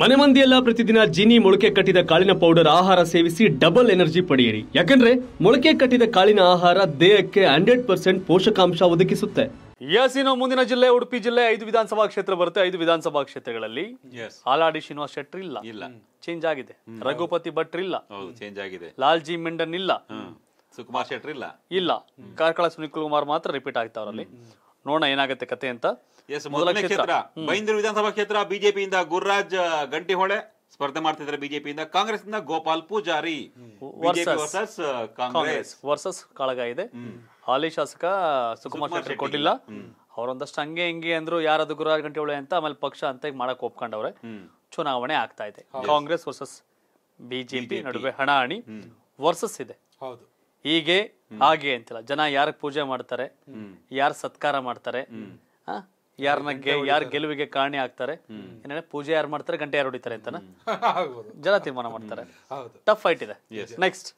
ಮನೆ ಮಂದಿಯೆಲ್ಲ ಪ್ರತಿದಿನ ಜೀನಿ ಮೊಳಕೆ ಕಟ್ಟಿದ ಕಾಳಿನ ಪೌಡರ್ ಆಹಾರ ಸೇವಿಸಿ ಡಬಲ್ ಎನರ್ಜಿ ಪಡೆಯಿರಿ ಯಾಕಂದ್ರೆ ಮೊಳಕೆ ಕಟ್ಟಿದ ಕಾಳಿನ ಆಹಾರ ದೇಹಕ್ಕೆ ಹಂಡ್ರೆಡ್ ಪರ್ಸೆಂಟ್ ಪೋಷಕಾಂಶ ಒದಗಿಸುತ್ತೆ ಎಸ್ ಮುಂದಿನ ಜಿಲ್ಲೆ ಉಡುಪಿ ಜಿಲ್ಲೆ ಐದು ವಿಧಾನಸಭಾ ಕ್ಷೇತ್ರ ಬರುತ್ತೆ ಐದು ವಿಧಾನಸಭಾ ಕ್ಷೇತ್ರಗಳಲ್ಲಿ ಹಾಲಾಡಿ ಶ್ರೀನಿವಾಸ್ ಶೆಟ್ಟರ್ ಇಲ್ಲ ಇಲ್ಲ ಚೇಂಜ್ ಆಗಿದೆ ರಘುಪತಿ ಭಟ್ ಇಲ್ಲ ಚೇಂಜ್ ಆಗಿದೆ ಲಾಲ್ಜಿ ಮೆಂಡನ್ ಇಲ್ಲ ಸುಕುಮಾರ್ ಶೆಟ್ಟರ್ ಇಲ್ಲ ಇಲ್ಲ ಕಾರ್ಕಳ ಸುನಿಲ್ ಕುಮಾರ್ ಮಾತ್ರ ರಿಪೀಟ್ ಆಗ್ತಾವ್ರಲ್ಲಿ ನೋಡೋಣ ಏನಾಗುತ್ತೆ ಕತೆ ಅಂತ ಮೊದಲ ಕ್ಷೇತ್ರ ಬೈಂದೂರು ವಿಧಾನಸಭಾ ಕ್ಷೇತ್ರ ಬಿಜೆಪಿಯಿಂದ ಗುರುರಾಜ್ ಗಂಟಿಹೊಳೆ ಸ್ಪರ್ಧೆ ಮಾಡ್ತಿದ್ದಾರೆ ಬಿಜೆಪಿಯಿಂದ ಕಾಂಗ್ರೆಸ್ ಇಂದ ಗೋಪಾಲ್ ಪೂಜಾರಿ ವರ್ಸಸ್ ಕಾಂಗ್ರೆಸ್ ವರ್ಸಸ್ ಕಾಳಗ ಇದೆ ಹಾಲಿ ಶಾಸಕ ಸುಕುಮಾರ್ ಶೆಟ್ಟಿ ಕೊಟ್ಟಿಲ್ಲ ಅವರೊಂದಷ್ಟು ಹಂಗೆ ಹಿಂಗೆ ಅಂದ್ರು ಯಾರದು ಗುರುರಾಜ್ ಗಂಟಿಹೊಳೆ ಅಂತ ಆಮೇಲೆ ಪಕ್ಷ ಅಂತ ಮಾಡಕ್ ಒಪ್ಕೊಂಡವ್ರೆ ಚುನಾವಣೆ ಆಗ್ತಾ ಇದೆ ಕಾಂಗ್ರೆಸ್ ವರ್ಸಸ್ ಬಿಜೆಪಿ ನಡುವೆ ಹಣ ಹಣಿ ವರ್ಸಸ್ ಇದೆ ಹೀಗೆ ಹಾಗೆ ಅಂತಿಲ್ಲ ಜನ ಯಾರ ಪೂಜೆ ಮಾಡ್ತಾರೆ ಯಾರ ಸತ್ಕಾರ ಮಾಡ್ತಾರೆ ಯಾರನ್ನ ಯಾರ ಗೆಲುವಿಗೆ ಕಾರಣ ಆಗ್ತಾರೆ ಏನಂದ್ರೆ ಪೂಜೆ ಯಾರು ಮಾಡ್ತಾರೆ ಗಂಟೆ ಯಾರು ಹೊಡಿತಾರೆ ಅಂತಾನ ಜನ ತೀರ್ಮಾನ ಮಾಡ್ತಾರೆ ಟಫ್ ಫೈಟ್ ಇದೆ ನೆಕ್ಸ್ಟ್